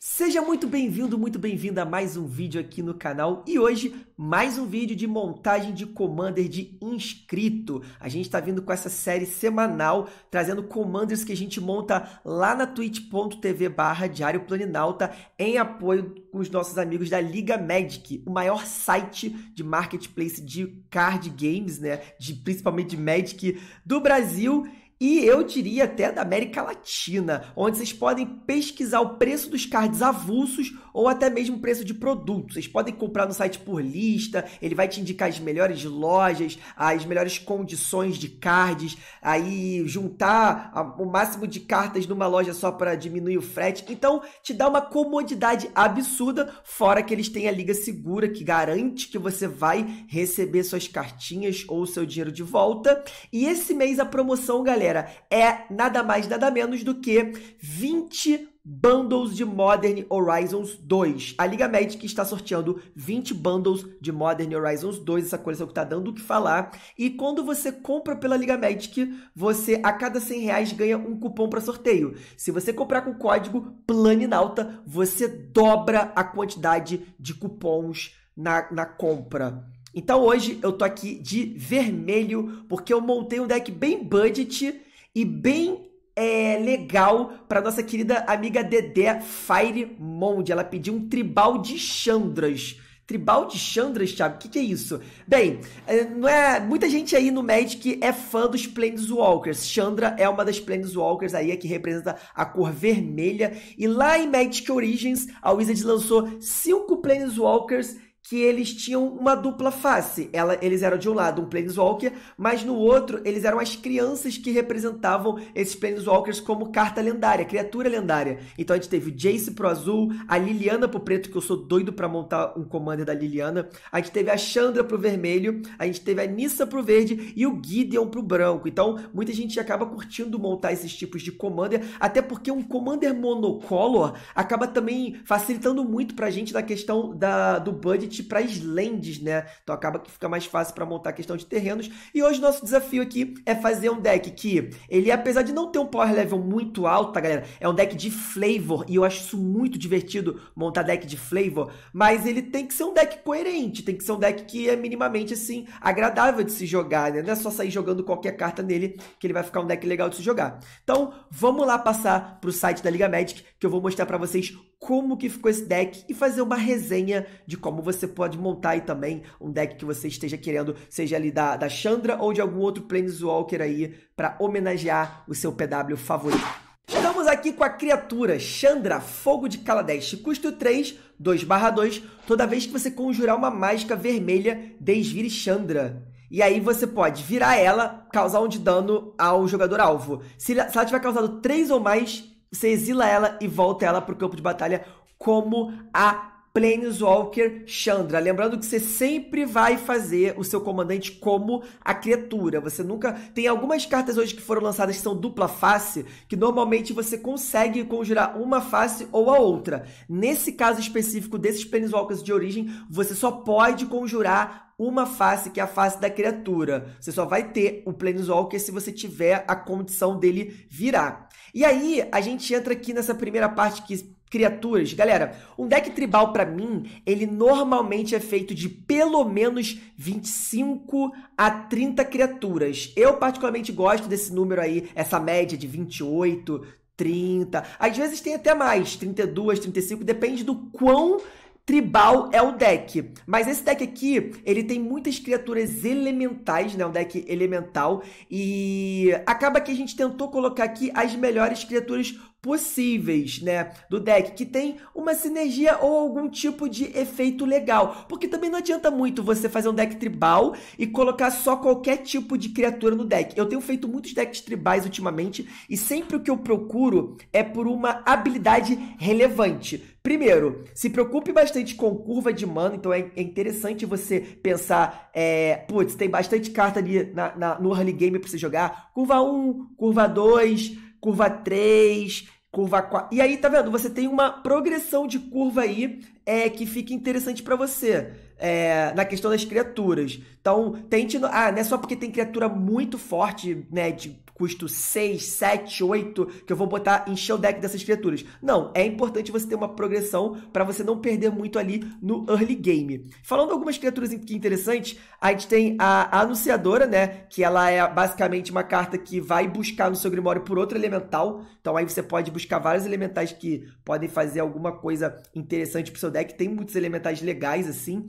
Seja muito bem-vindo, muito bem-vinda a mais um vídeo aqui no canal e hoje mais um vídeo de montagem de Commander de inscrito. A gente está vindo com essa série semanal trazendo Commanders que a gente monta lá na twitch.tv barra Diário Planinalta em apoio com os nossos amigos da Liga Magic, o maior site de marketplace de card games, né? De, principalmente de Magic do Brasil e eu diria até da América Latina, onde vocês podem pesquisar o preço dos cards avulsos ou até mesmo o preço de produtos. Vocês podem comprar no site por lista, ele vai te indicar as melhores lojas, as melhores condições de cards, aí juntar o máximo de cartas numa loja só para diminuir o frete. Então, te dá uma comodidade absurda, fora que eles têm a liga segura que garante que você vai receber suas cartinhas ou seu dinheiro de volta. E esse mês a promoção, galera galera, é nada mais, nada menos do que 20 bundles de Modern Horizons 2. A Liga Magic está sorteando 20 bundles de Modern Horizons 2, essa coleção que está dando o que falar. E quando você compra pela Liga Magic, você a cada 100 reais ganha um cupom para sorteio. Se você comprar com o código PLANINAUTA, você dobra a quantidade de cupons na, na compra. Então hoje eu tô aqui de vermelho porque eu montei um deck bem budget e bem é, legal para nossa querida amiga Dedé Fire Mond. Ela pediu um tribal de Chandras. Tribal de Chandras, Thiago? O que, que, é isso? Bem, é, não é muita gente aí no Magic é fã dos Planeswalkers. Chandra é uma das Planeswalkers aí que representa a cor vermelha. E lá em Magic Origins, a Wizards lançou cinco Planeswalkers que eles tinham uma dupla face. Ela, eles eram de um lado um Planeswalker, mas no outro eles eram as crianças que representavam esses Planeswalkers como carta lendária, criatura lendária. Então a gente teve o Jace pro azul, a Liliana pro preto, que eu sou doido para montar um commander da Liliana. A gente teve a Chandra pro vermelho, a gente teve a Nissa pro verde e o Gideon pro branco. Então muita gente acaba curtindo montar esses tipos de commander, até porque um commander monocolor acaba também facilitando muito pra gente na questão da, do budget para islands, né? Então acaba que fica mais fácil para montar a questão de terrenos. E hoje nosso desafio aqui é fazer um deck que ele, apesar de não ter um power level muito alto, tá, galera, é um deck de flavor e eu acho isso muito divertido montar deck de flavor, mas ele tem que ser um deck coerente, tem que ser um deck que é minimamente assim agradável de se jogar, né? Não é só sair jogando qualquer carta nele que ele vai ficar um deck legal de se jogar. Então, vamos lá passar para o site da Liga Magic que eu vou mostrar para vocês como que ficou esse deck e fazer uma resenha de como você pode montar aí também um deck que você esteja querendo, seja ali da, da Chandra ou de algum outro Planeswalker aí, para homenagear o seu PW favorito. Estamos aqui com a criatura Chandra, Fogo de Kaladesh, custo 3, 2 barra 2. Toda vez que você conjurar uma mágica vermelha, desvire Chandra. E aí você pode virar ela, causar um de dano ao jogador alvo. Se ela tiver causado 3 ou mais você exila ela e volta ela pro campo de batalha como a Planeswalker Chandra. Lembrando que você sempre vai fazer o seu comandante como a criatura. Você nunca. Tem algumas cartas hoje que foram lançadas que são dupla face, que normalmente você consegue conjurar uma face ou a outra. Nesse caso específico desses Planeswalkers de origem, você só pode conjurar uma face, que é a face da criatura. Você só vai ter o Planeswalker se você tiver a condição dele virar. E aí, a gente entra aqui nessa primeira parte que criaturas. Galera, um deck tribal para mim, ele normalmente é feito de pelo menos 25 a 30 criaturas. Eu particularmente gosto desse número aí, essa média de 28, 30. Às vezes tem até mais, 32, 35, depende do quão Tribal é o deck, mas esse deck aqui, ele tem muitas criaturas elementais, né, um deck elemental, e acaba que a gente tentou colocar aqui as melhores criaturas possíveis, né, do deck que tem uma sinergia ou algum tipo de efeito legal, porque também não adianta muito você fazer um deck tribal e colocar só qualquer tipo de criatura no deck. Eu tenho feito muitos decks tribais ultimamente e sempre o que eu procuro é por uma habilidade relevante. Primeiro, se preocupe bastante com curva de mana, então é interessante você pensar, é, putz, tem bastante carta ali na, na, no early game para você jogar, curva 1, curva 2, curva 3, curva 4. E aí, tá vendo? Você tem uma progressão de curva aí é, que fica interessante para você é, na questão das criaturas. Então, tente. Ah, não é só porque tem criatura muito forte, né? De custo 6, 7, 8, que eu vou botar, encher o deck dessas criaturas. Não, é importante você ter uma progressão para você não perder muito ali no early game. Falando algumas criaturas que interessantes, a gente tem a, a Anunciadora, né? Que ela é basicamente uma carta que vai buscar no seu Grimório por outro elemental. Então aí você pode buscar vários elementais que podem fazer alguma coisa interessante pro seu deck. Tem muitos elementais legais, assim.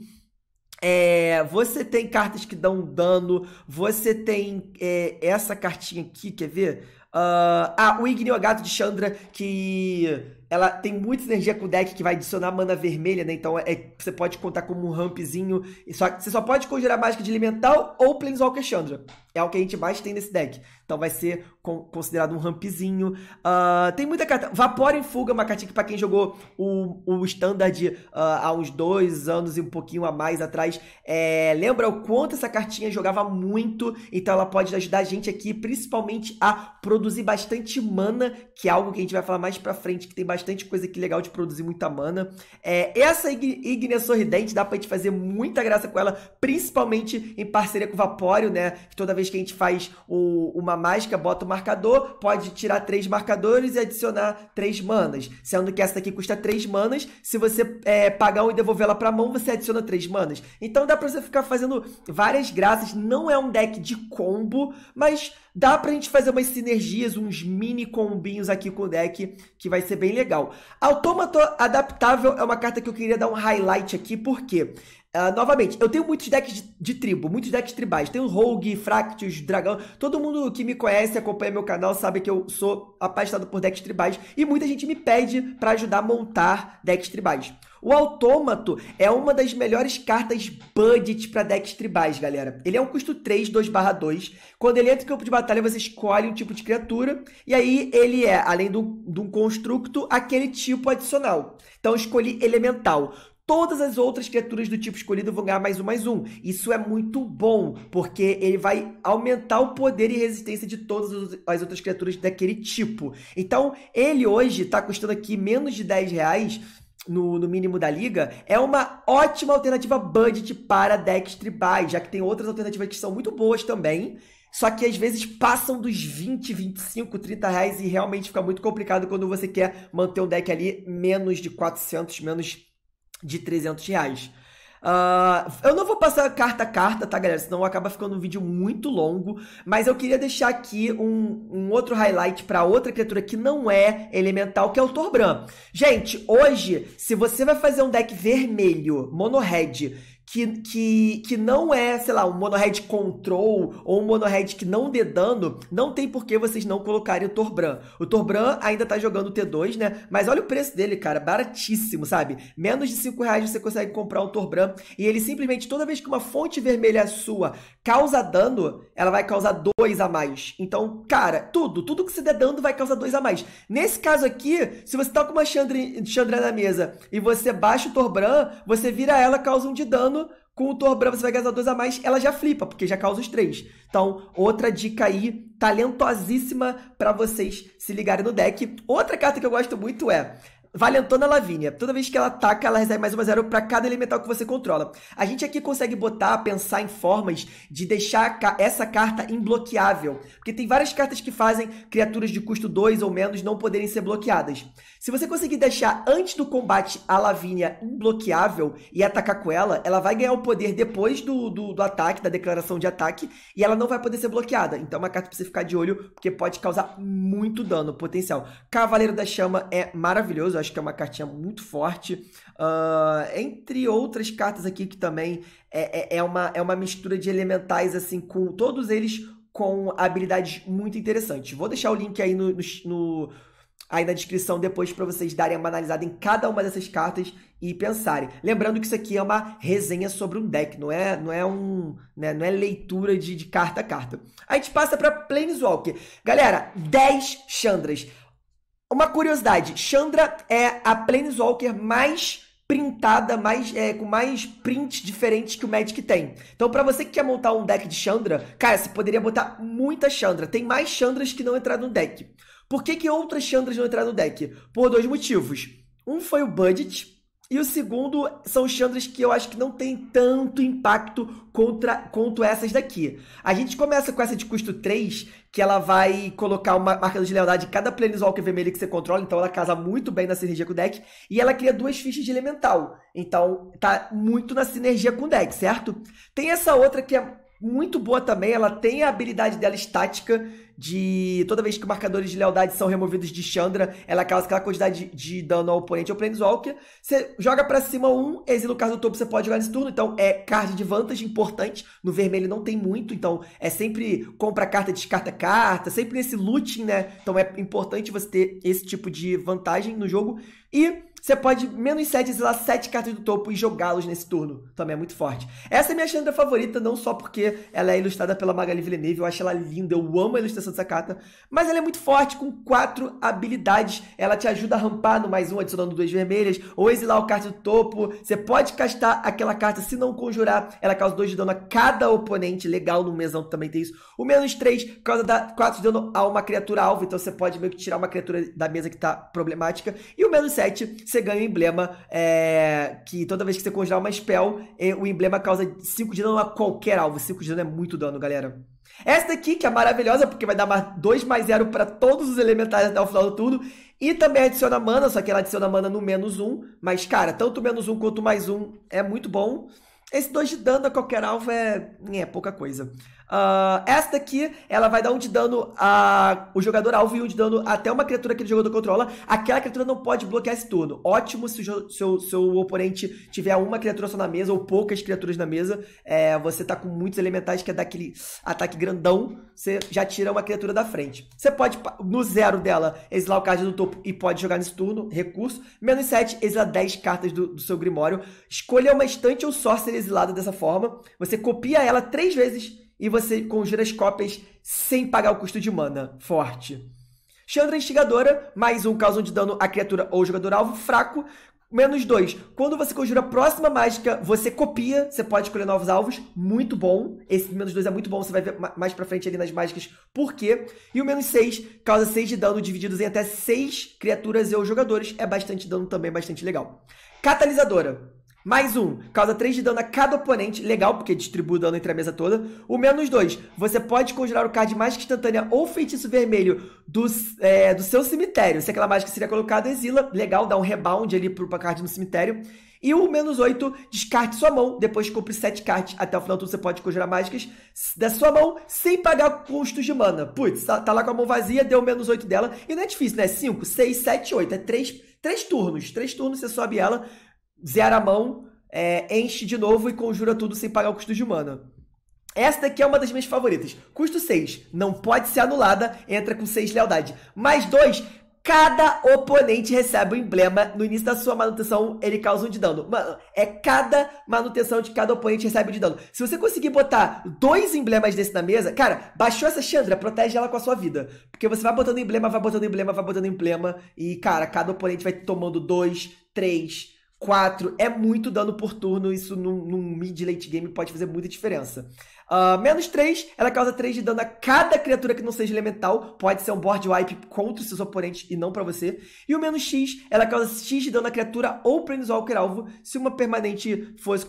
É, você tem cartas que dão dano, você tem é, essa cartinha aqui, quer ver? Uh, ah, o Igniogato de Chandra, que ela tem muita energia com o deck que vai adicionar mana vermelha, né? Então é, você pode contar como um rampzinho. Só, você só pode conjurar mágica de elemental ou Planeswalker Chandra. É o que a gente mais tem nesse deck. Então vai ser considerado um rampzinho. Uh, ah, tem muita carta. Vapor em Fuga, é uma cartinha que pra quem jogou o, o Standard uh, há uns dois anos e um pouquinho a mais atrás, é, lembra o quanto essa cartinha jogava muito. Então ela pode ajudar a gente aqui, principalmente a produzir bastante mana, que é algo que a gente vai falar mais pra frente, que tem bastante coisa aqui legal de produzir muita mana. É, essa Ignea Sorridente dá pra gente fazer muita graça com ela, principalmente em parceria com o Vapório, né? Que toda vez vez que a gente faz o, uma mágica, bota o marcador, pode tirar três marcadores e adicionar três manas. Sendo que essa daqui custa três manas. Se você é, pagar um e devolver ela pra mão, você adiciona três manas. Então dá pra você ficar fazendo várias graças. Não é um deck de combo, mas Dá pra gente fazer umas sinergias, uns mini combinhos aqui com o deck, que vai ser bem legal. Autômato Adaptável é uma carta que eu queria dar um highlight aqui, porque Uh, ah, novamente, eu tenho muitos decks de, de, tribo, muitos decks tribais. Tenho Rogue, Fractus, Dragão. Todo mundo que me conhece, acompanha meu canal, sabe que eu sou apaixonado por decks tribais. E muita gente me pede para ajudar a montar decks tribais. O Autômato é uma das melhores cartas budget para decks tribais, galera. Ele é um custo 3, 2 2. Quando ele entra em campo de batalha, você escolhe um tipo de criatura. E aí ele é, além de um construto, aquele tipo adicional. Então escolhi elemental todas as outras criaturas do tipo escolhido vão ganhar mais um, mais um. Isso é muito bom, porque ele vai aumentar o poder e resistência de todas as outras criaturas daquele tipo. Então, ele hoje está custando aqui menos de 10 reais, no, no, mínimo da liga, é uma ótima alternativa budget para decks tribais, já que tem outras alternativas que são muito boas também, só que às vezes passam dos 20, 25, 30 reais e realmente fica muito complicado quando você quer manter um deck ali menos de 400, menos de 300 reais. Uh, eu não vou passar carta a carta, tá, galera? Senão acaba ficando um vídeo muito longo. Mas eu queria deixar aqui um, um outro highlight para outra criatura que não é elemental, que é o Torbran. Gente, hoje, se você vai fazer um deck vermelho, mono-red, que, que, que não é, sei lá, um monohead control ou um monohead que não dê dano, não tem por que vocês não colocarem o Torbran. O Torbran ainda tá jogando T2, né? Mas olha o preço dele, cara, baratíssimo, sabe? Menos de 5 reais você consegue comprar um Torbran e ele simplesmente, toda vez que uma fonte vermelha sua causa dano, ela vai causar 2 a mais. Então, cara, tudo, tudo que você der dano vai causar 2 a mais. Nesse caso aqui, se você tá com uma Chandra, na mesa e você baixa o Torbran, você vira ela, causa um de dano com o Thor Brava você vai gastar dois a mais, ela já flipa, porque já causa os três. Então, outra dica aí, talentosíssima para vocês se ligarem no deck. Outra carta que eu gosto muito é Valentona Lavínia. Toda vez que ela ataca, ela recebe mais uma zero para cada elemental que você controla. A gente aqui consegue botar, pensar em formas de deixar essa carta imbloqueável. Porque tem várias cartas que fazem criaturas de custo 2 ou menos não poderem ser bloqueadas. Se você conseguir deixar antes do combate a Lavínia imbloqueável e atacar com ela, ela vai ganhar o poder depois do, do, do ataque, da declaração de ataque, e ela não vai poder ser bloqueada. Então é uma carta pra você ficar de olho, porque pode causar muito dano potencial. Cavaleiro da Chama é maravilhoso acho que é uma cartinha muito forte. Uh, entre outras cartas aqui que também é, é, é, uma, é uma mistura de elementais, assim, com todos eles com habilidades muito interessantes. Vou deixar o link aí no, no, no aí na descrição depois para vocês darem uma analisada em cada uma dessas cartas e pensarem. Lembrando que isso aqui é uma resenha sobre um deck, não é, não é um, né, não é leitura de, de carta a carta. A gente passa para Planeswalker. Galera, 10 Chandras. Uma curiosidade, Chandra é a Planeswalker mais printada, mais, é, com mais prints diferentes que o Magic tem. Então, para você que quer montar um deck de Chandra, cara, você poderia botar muita Chandra. Tem mais Chandras que não entraram no deck. Por que, que outras Chandras não entraram no deck? Por dois motivos. Um foi o budget, e o segundo são os Chandras que eu acho que não tem tanto impacto contra, quanto essas daqui. A gente começa com essa de custo 3, que ela vai colocar uma marca de lealdade em cada Planeswalker vermelho que você controla, então ela casa muito bem na sinergia com o deck. E ela cria duas fichas de elemental, então tá muito na sinergia com o deck, certo? Tem essa outra que é muito boa também. Ela tem a habilidade dela estática de toda vez que marcadores de lealdade são removidos de Chandra, ela causa aquela quantidade de, de dano ao oponente ou Planeswalker. Você joga para cima um, exila o card do topo, você pode jogar nesse turno. Então é card de vantagem importante. No vermelho não tem muito, então é sempre compra carta, descarta carta, sempre nesse looting, né? Então é importante você ter esse tipo de vantagem no jogo. E você pode menos 7 exilar 7 cartas do topo e jogá-los nesse turno. Também é muito forte. Essa é minha Chandra favorita, não só porque ela é ilustrada pela Magali Villeneuve, eu acho ela linda, eu amo a ilustração dessa carta, mas ela é muito forte, com quatro habilidades. Ela te ajuda a rampar no mais um, adicionando duas vermelhas, ou exilar o carta do topo. Você pode castar aquela carta, se não conjurar, ela causa 2 de dano a cada oponente. Legal, no mesão também tem isso. O menos 3 causa 4 de dano a uma criatura alvo, então você pode meio que tirar uma criatura da mesa que tá problemática. E o menos 7 você ganha o um emblema é, que toda vez que você congelar uma spell, é, o emblema causa 5 de dano a qualquer alvo. 5 de dano é muito dano, galera. Essa daqui, que é maravilhosa, porque vai dar 2 mais 0 para todos os elementais até o final do turno. E também adiciona mana, só que ela adiciona mana no menos 1. mas, cara, tanto menos 1 quanto mais 1 é muito bom. Esse 2 de dano a qualquer alvo é, é pouca coisa. Uh, aqui ela vai dar um de dano a o jogador alvo e um de dano até uma criatura que o jogador controla. Aquela criatura não pode bloquear esse turno. Ótimo se o seu, seu oponente tiver uma criatura só na mesa ou poucas criaturas na mesa. É, você tá com muitos elementais que é daquele ataque grandão. Você já tira uma criatura da frente. Você pode, no zero dela, exilar o card do topo e pode jogar nesse turno. Recurso. Menos 7, exila 10 cartas do, do seu Grimório. Escolha uma estante ou sorcery exilada dessa forma. Você copia ela três vezes e você conjura as cópias sem pagar o custo de mana. Forte. Chandra Instigadora, mais um causam de dano à criatura ou jogador-alvo fraco. Menos dois. Quando você conjura a próxima mágica, você copia, você pode escolher novos alvos, muito bom. Esse menos dois é muito bom, você vai ver mais pra frente ali nas mágicas por quê. E o menos seis causa seis de dano divididos em até seis criaturas e ou jogadores. É bastante dano também, bastante legal. Catalisadora. Mais um, causa 3 de dano a cada oponente, legal, porque distribui o dano entre a mesa toda. O menos 2, você pode conjurar o card mágica instantânea ou feitiço vermelho do, é, do seu cemitério. Se aquela mágica seria colocada, exila, legal, dá um rebound ali pro card no cemitério. E o menos 8, descarte sua mão, depois cumpre 7 cards. Até o final do turno você pode conjurar mágicas da sua mão sem pagar custos de mana. Putz, tá, tá lá com a mão vazia, deu o menos 8 dela. E não é difícil, né? 5, 6, 7, 8. É 3, 3 turnos. 3 turnos você sobe ela, zera a mão, é, enche de novo e conjura tudo sem pagar o custo de mana. Essa daqui é uma das minhas favoritas. Custo 6, não pode ser anulada, entra com 6 lealdade. Mais 2, cada oponente recebe um emblema. No início da sua manutenção, ele causa um de dano. Mano, é cada manutenção de cada oponente recebe um de dano. Se você conseguir botar dois emblemas desse na mesa, cara, baixou essa Chandra, protege ela com a sua vida. Porque você vai botando emblema, vai botando emblema, vai botando emblema. E, cara, cada oponente vai tomando dois, três 4 é muito dano por turno, isso num, num mid late game pode fazer muita diferença. Uh, menos 3, ela causa 3 de dano a cada criatura que não seja elemental. Pode ser um board wipe contra os seus oponentes e não para você. E o menos X, ela causa X de dano a criatura ou Planeswalker alvo. Se uma permanente fosse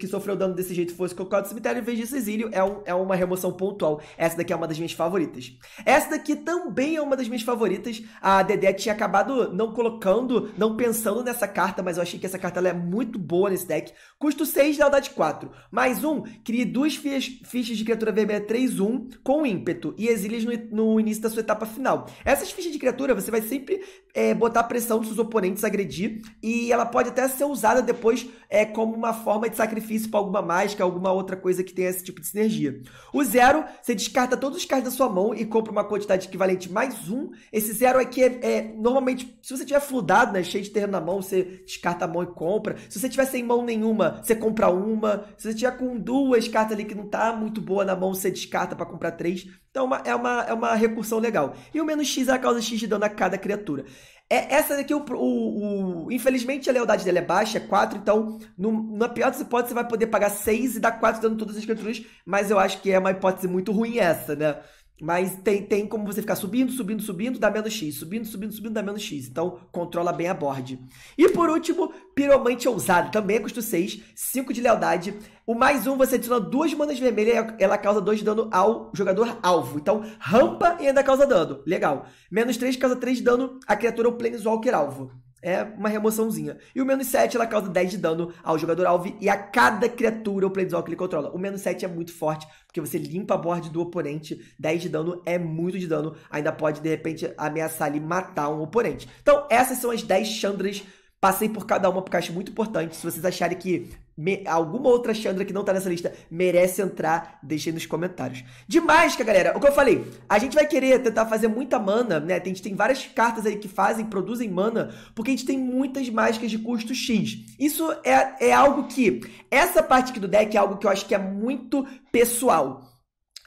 que sofreu dano desse jeito fosse colocada no cemitério, em vez disso, exílio é, um, é uma remoção pontual. Essa daqui é uma das minhas favoritas. Essa daqui também é uma das minhas favoritas. A Dedé tinha acabado não colocando, não pensando nessa carta, mas eu achei que essa carta é muito boa nesse deck. Custo 6, de 4. Mais um, crie duas fias fichas de criatura vermelha 3-1 com ímpeto e exílias no, no, início da sua etapa final. Essas fichas de criatura você vai sempre é, botar pressão dos seus oponentes a agredir e ela pode até ser usada depois é, como uma forma de sacrifício para alguma mágica, alguma outra coisa que tenha esse tipo de sinergia. O zero, você descarta todos os cards da sua mão e compra uma quantidade equivalente mais um. Esse zero aqui é, é normalmente, se você tiver fludado, né, cheio de terreno na mão, você descarta a mão e compra. Se você tiver sem mão nenhuma, você compra uma. Se você tiver com duas cartas ali que não tá muito boa na mão, você descarta para comprar três. Então é, é uma, é uma recursão legal. E o menos X ela é a causa X de dano a cada criatura. É, essa daqui, o, o, o, infelizmente, a lealdade dela é baixa, é 4. Então, no, na pior das hipóteses, você vai poder pagar 6 e dar 4 dando todas as criaturas. Mas eu acho que é uma hipótese muito ruim essa, né? Mas tem, tem como você ficar subindo, subindo, subindo, dá menos X. Subindo, subindo, subindo, dá menos X. Então, controla bem a board. E por último, Piromante Ousado. Também é custo 6, 5 de lealdade. O mais um, você adiciona duas manas vermelhas ela causa 2 de dano ao jogador alvo. Então, rampa e ainda causa dano. Legal. Menos 3, causa 3 de dano à criatura ou planeswalker alvo. É uma remoçãozinha. E o menos 7 ela causa 10 de dano ao jogador alvo e a cada criatura ou planeswalker que ele controla. O menos 7 é muito forte, porque você limpa a board do oponente. 10 de dano é muito de dano. Ainda pode, de repente, ameaçar ali matar um oponente. Então, essas são as 10 Chandras Passei por cada uma porque acho muito importante. Se vocês acharem que me, alguma outra Chandra que não tá nessa lista merece entrar, deixe nos comentários. De mágica, galera, o que eu falei, a gente vai querer tentar fazer muita mana, né? A gente tem várias cartas aí que fazem, produzem mana, porque a gente tem muitas mágicas de custo X. Isso é, é algo que. Essa parte aqui do deck é algo que eu acho que é muito pessoal.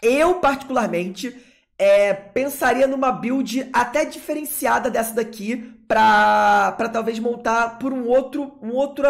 Eu, particularmente, é, pensaria numa build até diferenciada dessa daqui para talvez montar por um outro, um outra,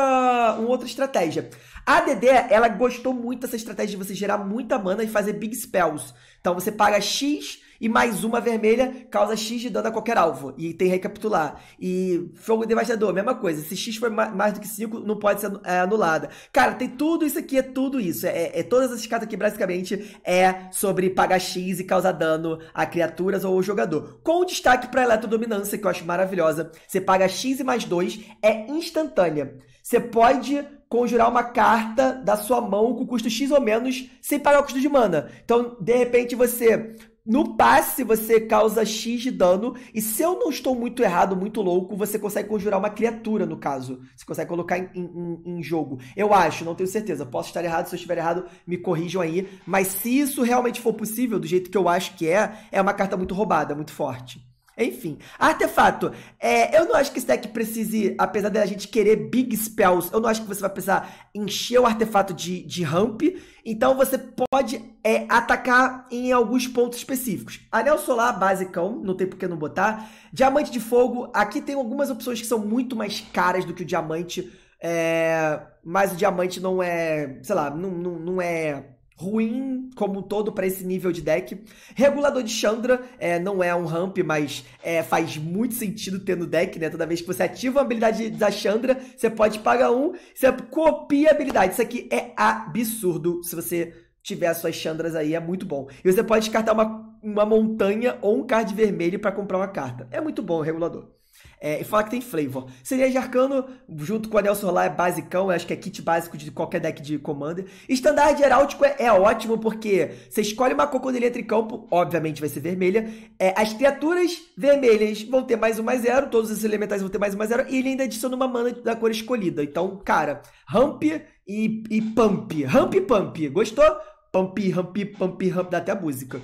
uma outra estratégia. A Dedé, ela gostou muito dessa estratégia de você gerar muita mana e fazer big spells. Então você paga X e mais uma vermelha causa X de dano a qualquer alvo. E tem recapitular. E fogo devastador, mesma coisa. Se X for mais do que 5, não pode ser é, anulada. Cara, tem tudo isso aqui, é tudo isso. É, é, é todas essas cartas aqui, basicamente, é sobre pagar X e causar dano a criaturas ou ao jogador. Com destaque pra eletrodominância, que eu acho maravilhosa. Você paga X e mais 2, é instantânea. Você pode conjurar uma carta da sua mão com custo X ou menos, sem pagar o custo de mana. Então, de repente, você no passe, você causa X de dano. E se eu não estou muito errado, muito louco, você consegue conjurar uma criatura, no caso. Você consegue colocar em, em, em, jogo. Eu acho, não tenho certeza. Posso estar errado. Se eu estiver errado, me corrijam aí. Mas se isso realmente for possível, do jeito que eu acho que é, é uma carta muito roubada, muito forte. Enfim, artefato. É, eu não acho que esse deck precise, apesar de a gente querer big spells, eu não acho que você vai precisar encher o artefato de, de ramp. Então você pode é, atacar em alguns pontos específicos. Anel solar, basicão, não tem por que não botar. Diamante de fogo, aqui tem algumas opções que são muito mais caras do que o diamante. É, mas o diamante não é, sei lá, não, não, não é ruim como um todo para esse nível de deck. Regulador de Chandra é, não é um ramp, mas é, faz muito sentido ter no deck, né? Toda vez que você ativa a habilidade da Chandra, você pode pagar um, você copia a habilidade. Isso aqui é absurdo se você tiver as suas Chandras aí, é muito bom. E você pode descartar uma, uma montanha ou um card vermelho para comprar uma carta. É muito bom o regulador. É, e fala que tem flavor. Seria de Arcano, junto com o Anel Solar, é basicão, acho que é kit básico de qualquer deck de Commander. Standard Heráldico é, é ótimo, porque você escolhe uma Cocodrilha Tricampo, obviamente vai ser vermelha. É, as criaturas vermelhas vão ter mais um mais zero, todos os elementais vão ter mais um mais zero, e ele ainda adiciona uma mana da cor escolhida. Então, cara, Ramp e, e Pump. Ramp e Pump. Gostou? Pump, Ramp, Pump, Ramp, dá até a música.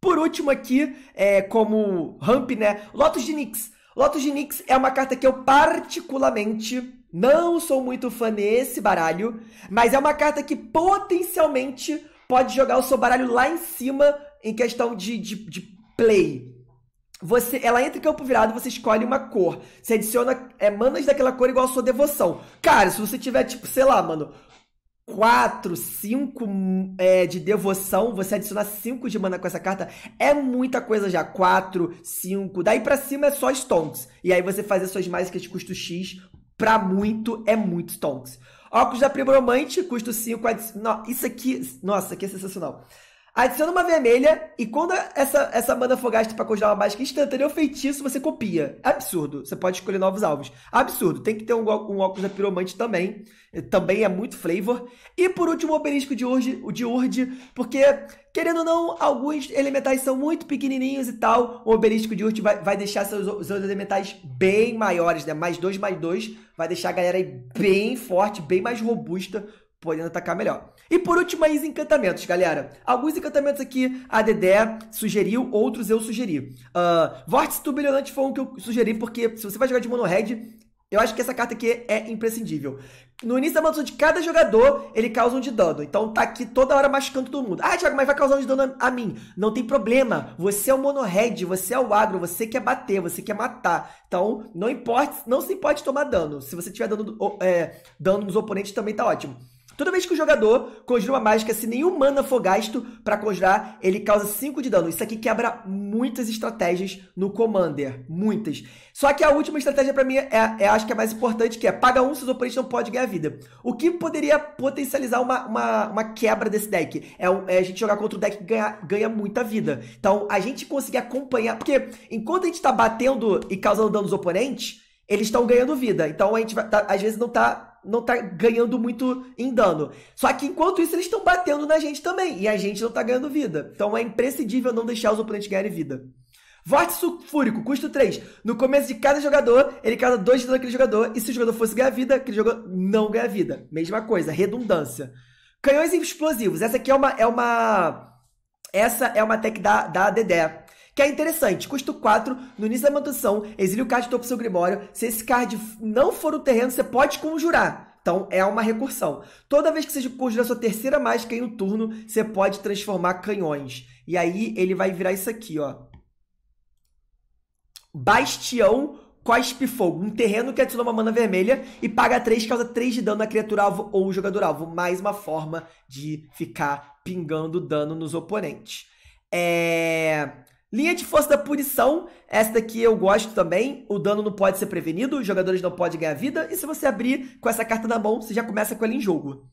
Por último aqui, é, como Ramp, né? Lotus de Nix. Lotus de Nix é uma carta que eu particularmente não sou muito fã nesse baralho, mas é uma carta que potencialmente pode jogar o seu baralho lá em cima em questão de, de, de play. Você, ela entra em campo virado, você escolhe uma cor. Você adiciona é, manas daquela cor igual a sua devoção. Cara, se você tiver, tipo, sei lá, mano, 4, 5 é, de devoção, você adicionar 5 de mana com essa carta é muita coisa já. 4, 5, daí pra cima é só stonks. E aí você fazer suas mágicas de custo X, pra muito é muito stonks. Óculos da Primoromante, custo 5, adicionar. Isso aqui, nossa, que é sensacional. Adiciona uma vermelha e quando essa, essa mana for gasta pra congelar uma mágica instantânea ou feitiço, você copia. É absurdo. Você pode escolher novos alvos. Absurdo. Tem que ter um, um óculos da piromante também. Também é muito flavor. E por último, o obelisco de Urge, o de Urge, porque, querendo ou não, alguns elementais são muito pequenininhos e tal. O obelisco de Urge vai, vai deixar seus, seus elementais bem maiores, né? Mais dois, mais dois. Vai deixar a galera aí bem forte, bem mais robusta, podendo atacar melhor. E por último, aí, os encantamentos, galera. Alguns encantamentos aqui a Dedé sugeriu, outros eu sugeri. Uh, ah, Vórtice Turbilhonante foi um que eu sugeri, porque se você vai jogar de mono red, eu acho que essa carta aqui é imprescindível. No início da mansão de cada jogador, ele causa um de dano. Então tá aqui toda hora machucando todo mundo. Ah, Thiago, mas vai causar um de dano a, a mim. Não tem problema. Você é o mono-red, você é o agro, você quer bater, você quer matar. Então não importa, não se pode tomar dano. Se você tiver dando é, dano nos oponentes, também tá ótimo. Toda vez que o jogador conjura uma mágica, se nenhum mana for gasto para conjurar, ele causa 5 de dano. Isso aqui quebra muitas estratégias no Commander. Muitas. Só que a última estratégia para mim é, é, acho que é mais importante, que é paga um se os oponentes não podem ganhar vida. O que poderia potencializar uma, uma, uma quebra desse deck? É, é, a gente jogar contra o deck que ganha, ganha muita vida. Então, a gente conseguir acompanhar... Porque enquanto a gente tá batendo e causando dano nos oponentes, eles estão ganhando vida. Então, a gente vai, tá, às vezes não tá não tá ganhando muito em dano. Só que enquanto isso, eles estão batendo na gente também. E a gente não tá ganhando vida. Então é imprescindível não deixar os oponentes ganharem vida. Vórtice Sulfúrico, custo 3. No começo de cada jogador, ele causa 2 de dano àquele jogador. E se o jogador fosse ganhar vida, aquele jogador não ganha vida. Mesma coisa, redundância. Canhões explosivos. Essa aqui é uma. É uma essa é uma tech da, da Dedé que é interessante. Custo 4, no início da manutenção, exile o card topo do seu grimório. Se esse card não for o terreno, você pode conjurar. Então é uma recursão. Toda vez que você conjura sua terceira mágica em um turno, você pode transformar canhões. E aí ele vai virar isso aqui, ó. Bastião Cospe Fogo. Um terreno que adiciona uma mana vermelha e paga 3, causa 3 de dano na criatura alvo ou jogador alvo. Mais uma forma de ficar pingando dano nos oponentes. É... Linha de força da punição, esta daqui eu gosto também. O dano não pode ser prevenido, os jogadores não podem ganhar vida. E se você abrir com essa carta na mão, você já começa com ela em jogo.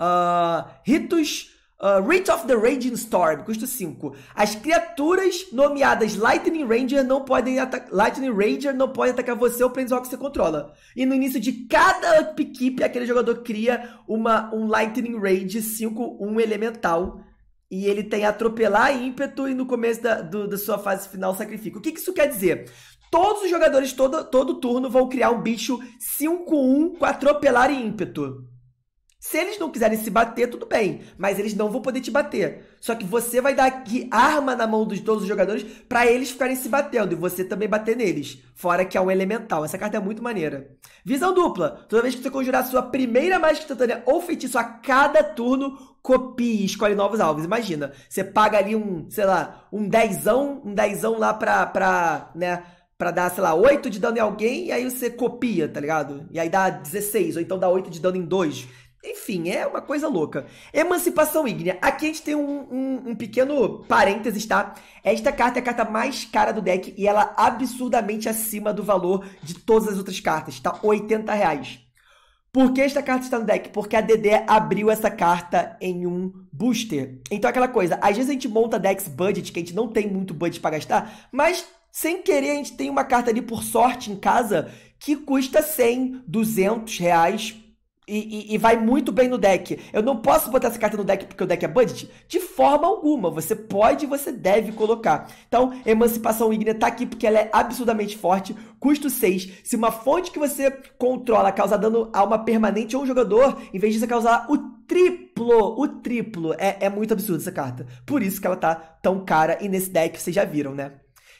Uh, ritos. Uh, of the Raging Storm, custo 5. As criaturas nomeadas Lightning Ranger não podem Lightning Ranger não pode atacar você ou prender o que você controla. E no início de cada upkeep, aquele jogador cria uma, um Lightning Rage 5, um elemental e ele tem atropelar ímpeto e no começo da, do, da sua fase final sacrifica. O que, que isso quer dizer? Todos os jogadores todo, todo turno vão criar um bicho 5-1 com atropelar ímpeto. Se eles não quiserem se bater, tudo bem, mas eles não vão poder te bater. Só que você vai dar aqui arma na mão de todos os jogadores para eles ficarem se batendo e você também bater neles. Fora que é um elemental. Essa carta é muito maneira. Visão dupla. Toda vez que você conjurar sua primeira mágica instantânea ou feitiço a cada turno, copie e escolhe novos alvos. Imagina, você paga ali um, sei lá, um dezão, um dezão lá pra, pra né, para dar, sei lá, 8 de dano em alguém, e aí você copia, tá ligado? E aí dá 16, ou então dá 8 de dano em dois enfim, é uma coisa louca. Emancipação ígnea. Aqui a gente tem um, um, um, pequeno parênteses, tá? Esta carta é a carta mais cara do deck e ela é absurdamente acima do valor de todas as outras cartas, tá? 80 reais. Por que esta carta está no deck? Porque a DD abriu essa carta em um booster. Então aquela coisa, às vezes a gente monta decks budget, que a gente não tem muito budget para gastar, mas sem querer a gente tem uma carta ali por sorte em casa que custa 100, 200 reais e, e, e, vai muito bem no deck. Eu não posso botar essa carta no deck porque o deck é budget? De forma alguma. Você pode e você deve colocar. Então, Emancipação ignea tá aqui porque ela é absurdamente forte. Custo 6. Se uma fonte que você controla causa dano a uma permanente ou um jogador, em vez disso é causar o triplo, o triplo. É, é muito absurdo essa carta. Por isso que ela tá tão cara e nesse deck vocês já viram, né?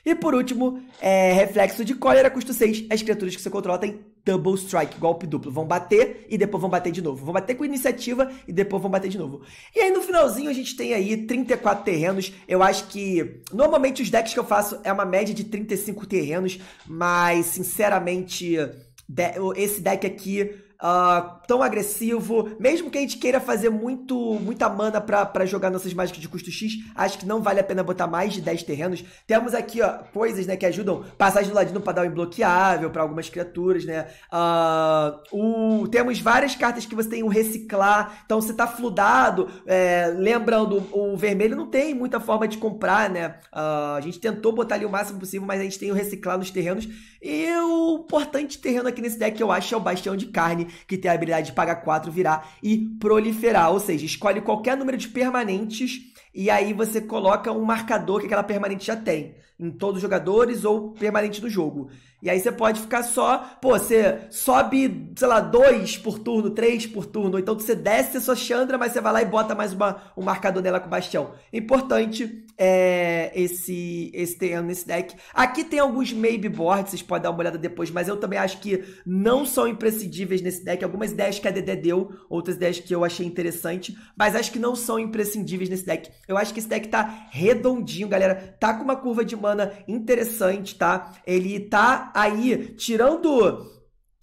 E por último, é, reflexo de cólera, custo 6. As criaturas que você controla têm double strike, golpe duplo. Vão bater e depois vão bater de novo. Vão bater com iniciativa e depois vão bater de novo. E aí no finalzinho a gente tem aí 34 terrenos. Eu acho que normalmente os decks que eu faço é uma média de 35 terrenos, mas sinceramente esse deck aqui uh, tão agressivo. Mesmo que a gente queira fazer muito, muita mana para jogar nossas mágicas de custo X, acho que não vale a pena botar mais de 10 terrenos. Temos aqui, ó, coisas, né, que ajudam. Passagem do ladino para dar o um imbloqueável para algumas criaturas, né? Uh, o, temos várias cartas que você tem o reciclar. Então, você tá fludado. É, lembrando, o vermelho não tem muita forma de comprar, né? Uh, a gente tentou botar ali o máximo possível, mas a gente tem o reciclar nos terrenos. E o importante terreno aqui nesse deck, eu acho, é o Bastião de Carne, que tem a habilidade de pagar 4, virar e proliferar. Ou seja, escolhe qualquer número de permanentes e aí você coloca um marcador que aquela permanente já tem em todos os jogadores ou permanente do jogo. E aí você pode ficar só, pô, você sobe, sei lá, dois por turno, três por turno, então você desce a sua Chandra, mas você vai lá e bota mais uma, um marcador nela com o bastião. Importante é, esse, esse terreno nesse deck. Aqui tem alguns maybe boards, vocês podem dar uma olhada depois, mas eu também acho que não são imprescindíveis nesse deck. Algumas ideias que a DD deu, outras ideias que eu achei interessante, mas acho que não são imprescindíveis nesse deck. Eu acho que esse deck tá redondinho, galera. Tá com uma curva de mana semana interessante, tá? Ele tá aí tirando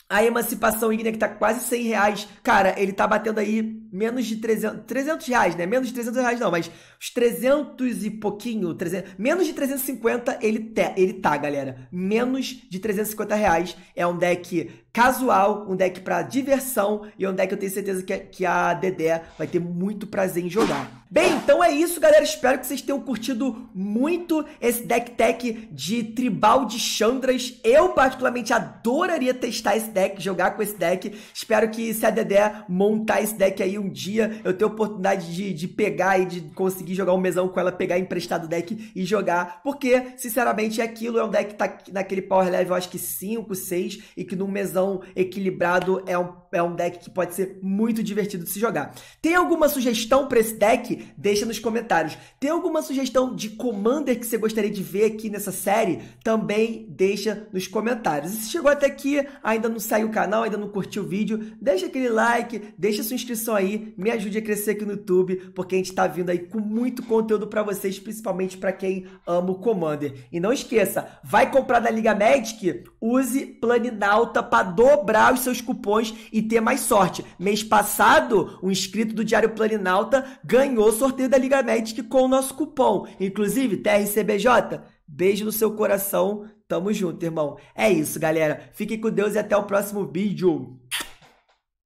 a emancipação ígnea que tá quase 100 reais. Cara, ele tá batendo aí menos de 300, 300 reais, né? Menos de 300 reais não, mas os 300 e pouquinho, 300, menos de 350 ele, te, ele tá, galera. Menos de 350 reais é um deck casual, um deck para diversão e é um deck eu tenho certeza que, que a Dedé vai ter muito prazer em jogar. Bem, então é isso, galera. Espero que vocês tenham curtido muito esse deck tech de tribal de Chandras. Eu, particularmente, adoraria testar esse deck, jogar com esse deck. Espero que se a Dedé montar esse deck aí, um dia eu ter oportunidade de, de pegar e de conseguir jogar um mesão com ela, pegar emprestado o deck e jogar. Porque, sinceramente, é aquilo é um deck que tá naquele power level, acho que 5, 6, e que num mesão equilibrado é um, é um deck que pode ser muito divertido de se jogar. Tem alguma sugestão para esse deck? Deixa nos comentários. Tem alguma sugestão de Commander que você gostaria de ver aqui nessa série? Também deixa nos comentários. E se chegou até aqui, ainda não saiu o canal, ainda não curtiu o vídeo, deixa aquele like, deixa sua inscrição aí aí, me ajude a crescer aqui no YouTube, porque a gente tá vindo aí com muito conteúdo para vocês, principalmente para quem ama o Commander. E não esqueça, vai comprar da Liga Magic? Use Planinalta para dobrar os seus cupons e ter mais sorte. Mês passado, um inscrito do Diário Planinalta ganhou o sorteio da Liga Magic com o nosso cupom. Inclusive, TRCBJ, beijo no seu coração. Tamo junto, irmão. É isso, galera. Fiquem com Deus e até o próximo vídeo.